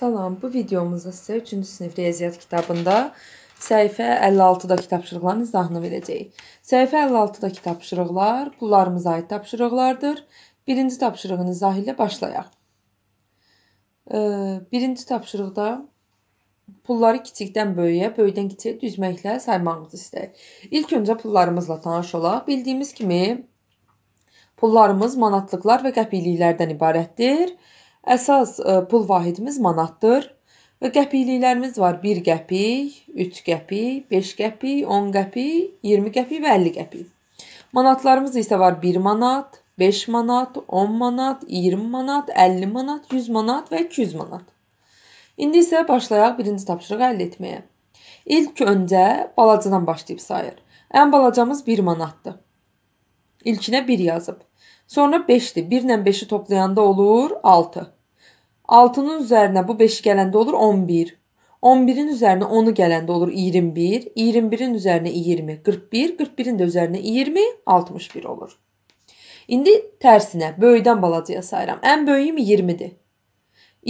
Salam, bu videomuzda sizə 3-cü sinif riyaziyyat kitabında səhifə 56-dakı tapşırıqların izahını verəcəyik. Səhifə 56-dakı tapşırıqlar qullarımıza aid tapşırıqlardır. Birinci tapşırığın izahı ilə başlayaq. Birinci tapşırıqda pulları kiçikdən böyüyə, böyüdən kiçiyə düzməklə saymağınızı istəyək. İlk öncə pullarımızla tanış olaq. Bildiyimiz kimi pullarımız manatlıqlar və qəpikliklərdən ibarətdir. Və Əsas e, pul vahidimiz manatdır və qəpikliklərimiz var. 1 qəpik, 3 qəpik, 5 qəpik, 10 qəpik, 20 qəpik və 50 qəpik. Manatlarımız isə var 1 manat, 5 manat, 10 manat, 20 manat, 50 manat, 100 manat və 200 manat. İndi isə başlayaq birinci tapşırığı əldə etməyə. İlk öncə balacadan başlayıb sayır. Ən balacamız 1 manatdır. İlkinə 1 yazıb. Sonra 5-dir. 1 ilə 5-i toplayanda olur 6. 6-nın üzərinə bu 5 gələndə olur 11. 11-in üzərinə 10-u gələndə olur 21. 21-in üzərinə 20, 41. 41-in də üzərinə 20, 61 olur. İndi tərsinə, böyükdən balacaya sayıram. Ən böyüyüm 20-dir.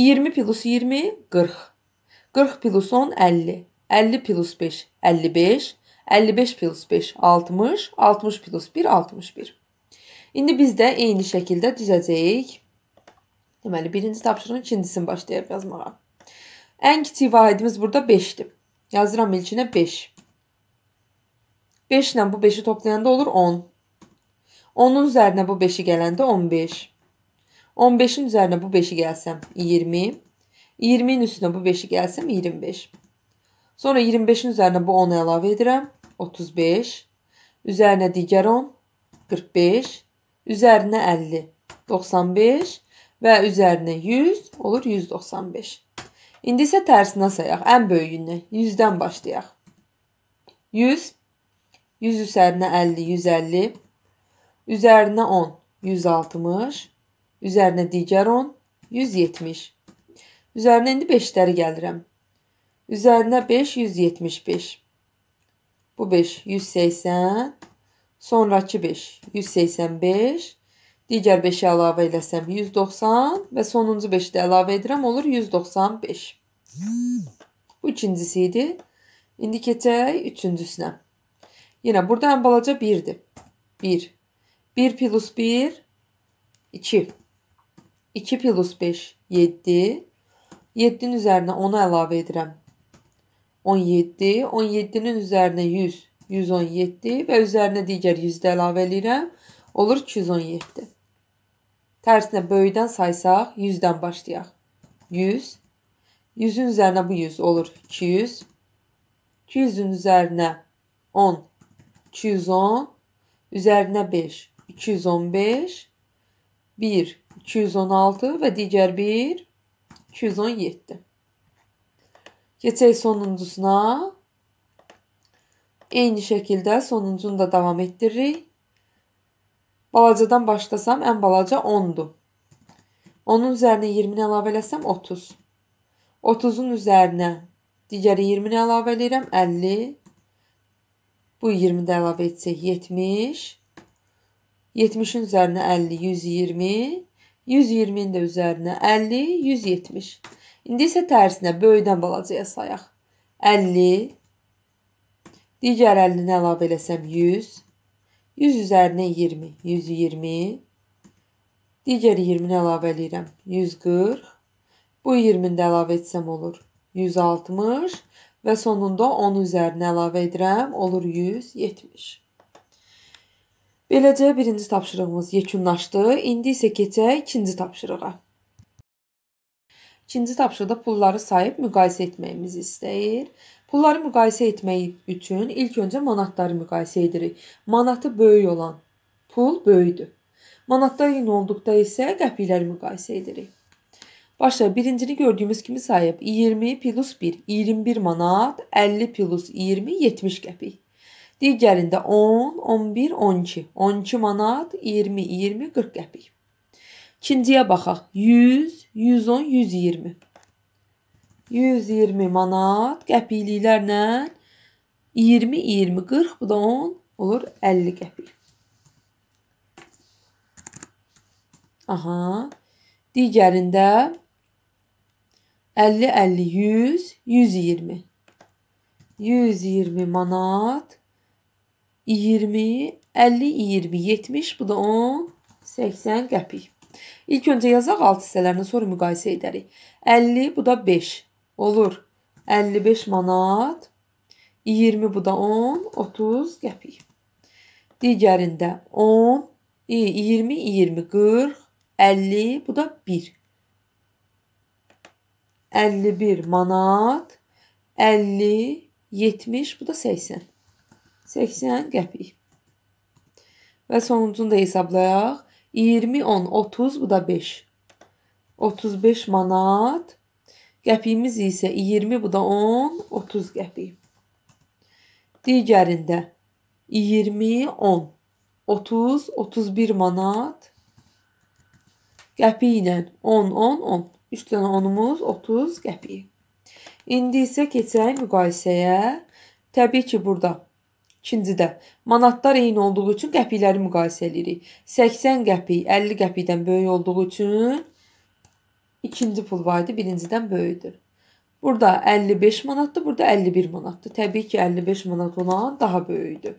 20 plus 20, 40. 40 plus 10, 50. 50 plus 5, 55. 55 plus 5, 60. 60 plus 1, 61. İndi biz də eyni şəkildə düzəcəyik. Deməli, birinci tapşırığın ikincisini başlayıb yazmağa. Ən kiçik vahidimiz burada 5-dir. Yazıram ilkinə 5. 5 ilə bu 5-i toplayanda olur 10. 10-un üzərinə bu 5-i gələndə 15. 15-in üzərinə bu 5-i gəlsəm 20. 20-nin üstünə bu 5-i gəlsəm 25. Sonra 25-in üzərinə bu 10 əlavə edirəm. 35. Üzərinə digər 10. 45 üzərinə 50 95 və üzərinə 100 olur 195. İndi isə tərsinə sayaq. Ən böyüyündən 100-dən başlayaq. 100 100 üzərinə 50 150 üzərinə 10 160 üzərinə digər 10 170. Üzərinə indi 5-ləri gəlirəm. Üzərinə 5 175. Bu 5 180 Sonrakı 5 185. Digər 5-i əlavə eləsəm 190 və sonuncu 5-i də əlavə edirəm olur 195. Bu ikincisi idi. İndi keçək üçüncüsünə. Yenə burada ən balaca 1-dir. 1. 1 plus 1 2. 2 plus 5 7. 7-nin üzərinə 10-u əlavə edirəm. 17. 17-nin üzərinə 100. 117 və üzərinə digər 100 də əlavə eləyirəm. Olur 217. Tərsinə böyükdən saysaq 100-dən başlayaq. 100. 100-ün üzərinə bu 100 olur 200. 200-ün üzərinə 10. 210. Üzərinə 5. 215. 1. 216 və digər 1. 217. Keçək sonuncusuna. Eyni şəkildə sonuncunu da davam etdiririk. Balacadan başlasam ən balaca 10-dur. Onun üzərinə 20-ni əlavə eləsəm 30. 30-un üzərinə digəri 20-ni əlavə eləyirəm 50. Bu 20 də əlavə etsək 70. 70-in üzərinə 50 120. 120-nin də üzərinə 50 170. İndi isə tərsinə böyükdən balacaya sayaq. 50 Digər əlini əlavə eləsəm 100, 100 üzərinə 20, 120. Digər 20-ni əlavə eləyirəm, 140. Bu 20-ni də əlavə etsəm olur, 160 və sonunda 10 üzərinə əlavə edirəm, olur 170. Beləcə birinci tapşırığımız yekunlaşdı. İndi isə keçək ikinci tapşırığa. İkinci tapşırıqda pulları sayıb müqayisə etməyimizi istəyir. Pulları müqayisə etmək üçün ilk öncə manatları müqayisə edirik. Manatı böyük olan pul böyükdür. Manatlar eyni olduqda isə qəpikləri müqayisə edirik. Başla birincini gördüyümüz kimi sayıb 20 plus 1 21 manat 50 plus 20 70 qəpik. Digərində 10, 11, 12. 12 manat, 20, 20, 40 qəpik. İkinciyə baxaq. 100, 110, 120. 120 manat qəpikliklərlə 20 20 40 bu da 10 olur 50 qəpik. Aha. Digərində 50 50 100 120. 120 manat 20 50 20 70 bu da 10 80 qəpik. İlk öncə yazaq alt hissələrini, sonra müqayisə edərik. 50 bu da 5 olur 55 manat, 20 bu da 10, 30 qəpik. Digərində 10, 20, 20, 40, 50, bu da 1. 51 manat, 50, 70, bu da 80. 80 qəpik. Və sonuncunu da hesablayaq. 20, 10, 30, bu da 5. 35 manat, Qəpiyimiz isə 20 bu da 10, 30 qəpik. Digərində 20, 10, 30, 31 manat. Qəpik ilə 10, 10, 10. 3 dənə 10-umuz 30 qəpik. İndi isə keçək müqayisəyə. Təbii ki, burada İkincidə, manatlar eyni olduğu üçün qəpikləri müqayisə edirik. 80 qəpik 50 qəpikdən böyük olduğu üçün ikinci pul vahidi birincidən böyükdür. Burada 55 manatdır, burada 51 manatdır. Təbii ki, 55 manat olan daha böyükdür.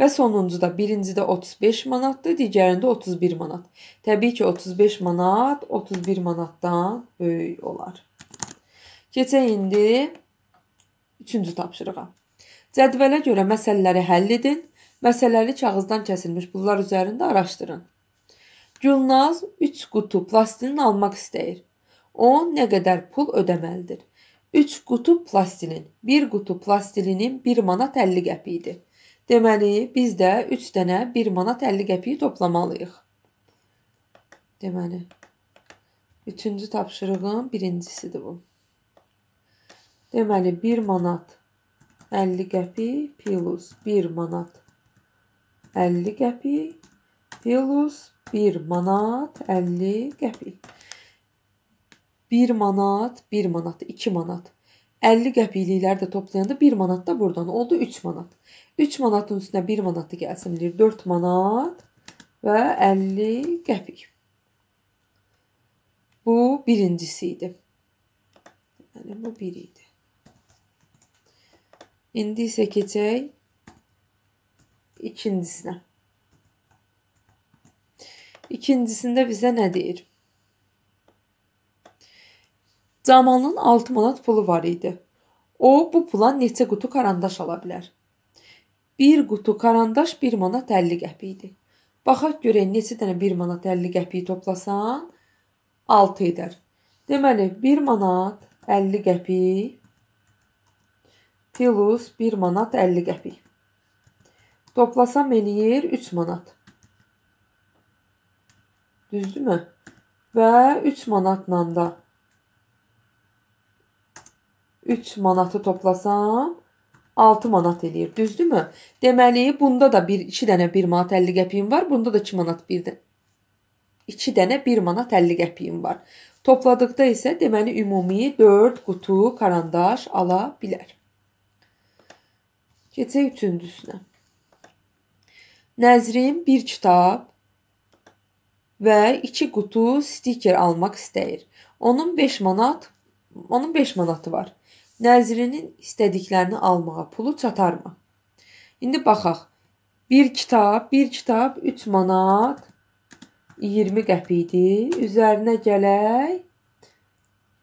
Və sonuncu da birincidə 35 manatdır, digərində 31 manat. Təbii ki, 35 manat 31 manatdan böyük olar. Keçək indi 3-cü tapşırığa. Cədvələ görə məsələləri həll edin. Məsələləri kağızdan kəsilmiş pullar üzərində araşdırın. Gülnaz 3 qutu plastinin almaq istəyir. O ne kadar pul ödemelidir? 3 qutu plastilin, 1 qutu plastilinin 1 manat 50 qəpiyidir. Deməli, biz də 3 dənə 1 manat 50 qəpiyi toplamalıyıq. Deməli, üçüncü tapşırığın birincisidir bu. Deməli, 1 manat 50 qəpik plus 1 manat 50 qəpik plus 1 manat 50 qəpik. 1 manat, 1 manat, 2 manat. 50 qəpiklikləri də toplayanda 1 manat da buradan oldu 3 manat. 3 manatın üstünə 1 manatı gəlsin, bilir 4 manat və 50 qəpik. Bu birincisi idi. Yəni bu 1 idi. İndi isə keçək ikincisinə. İkincisində bizə nə deyir? Camalının 6 manat pulu var idi. O bu pula neçə qutu karandaş ala bilər? Bir qutu karandaş 1 manat 50 qəpik idi. Baxaq görək neçə dənə 1 manat 50 qəpiyi toplasan 6 edər. Deməli 1 manat 50 qəpik plus 1 manat 50 qəpik. Toplasam eləyir 3 manat. Düzdürmü? Və 3 manatla da 3 manatı toplasan 6 manat eləyir. Düzdürmü? Deməli, bunda da 1 2 dənə 1 manat 50 qəpiyim var. Bunda da 2 manat 1 də 2 dənə 1 manat 50 qəpiyim var. Topladıqda isə deməli ümumi 4 qutu karandaş ala bilər. Keçək üçüncüsünə. Nəzrin bir kitab və 2 qutu stiker almaq istəyir. Onun 5 manat, onun 5 manatı var. Nəzirinin istədiklərini almağa pulu çatarmı? İndi baxaq. Bir kitab, bir kitab 3 manat 20 qəpikdir. Üzərinə gələk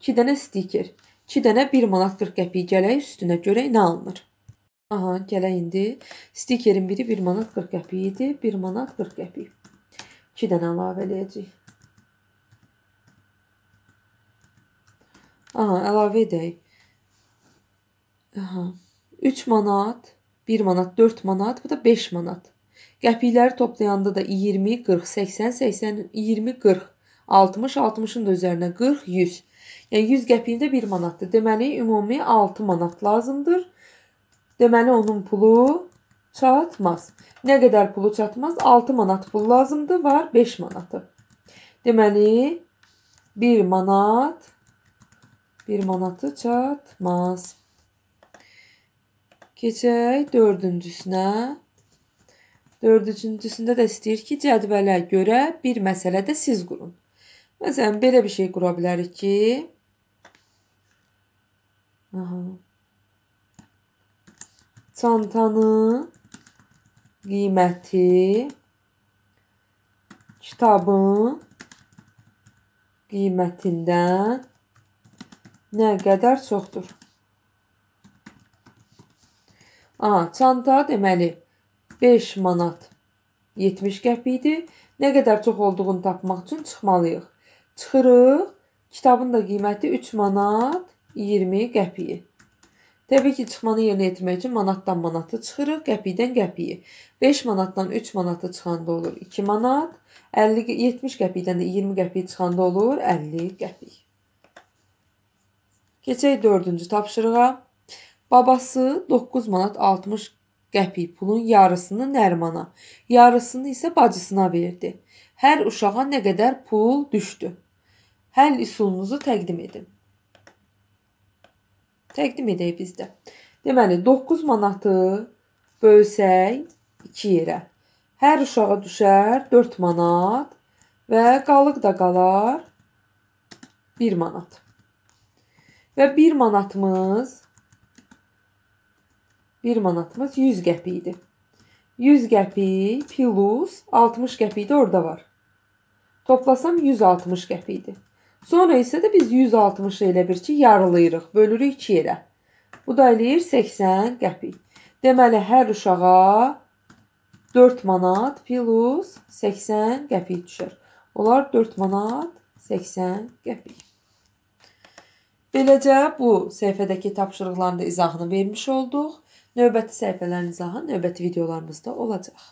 2 dənə stiker. 2 dənə 1 manat 40 qəpik gələk üstünə görək nə alınır. Aha, gələk indi. Stikerin biri 1 manat 40 qəpik idi. 1 manat 40 qəpik. 2 dənə əlavə eləyəcəyik. Aha, əlavə edək. Aha. 3 manat, 1 manat, 4 manat, bu da 5 manat. Qəpikləri toplayanda da 20, 40, 80, 80, 20, 40, 60, 60-ın da üzərinə 40, 100. Yəni 100 qəpiyində 1 manatdır. Deməli ümumi 6 manat lazımdır. Deməli onun pulu çatmaz. Nə qədər pulu çatmaz? 6 manat pul lazımdır, var 5 manatı. Deməli 1 manat 1 manatı çatmaz. Keçək dördüncüsünə. Dördüncüsündə də istəyir ki, cədvələ görə bir məsələ də siz qurun. Məsələn, belə bir şey qura bilərik ki, aha, çantanın qiyməti kitabın qiymətindən nə qədər çoxdur? A, çanta deməli 5 manat 70 qəpikdir. Nə qədər çox olduğunu tapmaq üçün çıxmalıyıq. Çıxırıq. Kitabın da qiyməti 3 manat 20 qəpiyi. Təbii ki, çıxmanı yerinə yetirmək üçün manatdan manatı çıxırıq, qəpikdən qəpiyi. 5 manatdan 3 manatı çıxanda olur 2 manat, 50 70 qəpikdən də 20 qəpik çıxanda olur 50 qəpik. Keçək 4-cü tapşırığa. Babası 9 manat 60 qəpik pulun yarısını Nərmana, yarısını isə bacısına verdi. Hər uşağa nə qədər pul düşdü? Həll üsulunuzu təqdim edin. Təqdim edək biz də. Deməli 9 manatı bölsək 2 yerə. Hər uşağa düşər 4 manat və qalıq da qalar 1 manat. Və 1 manatımız 1 manatımız 100 qəpikdir. 100 qəpik plus 60 qəpik də orada var. Toplasam 160 qəpikdir. Sonra isə də biz 160-ı elə bir ki, yarılayırıq, bölürük 2 yerə. Bu da eləyir 80 qəpik. Deməli, hər uşağa 4 manat plus 80 qəpik düşər. Onlar 4 manat 80 qəpik. Beləcə bu səhifədəki tapşırıqların da izahını vermiş olduq. Növbəti səhifələrin izahı növbəti videolarımızda olacaq.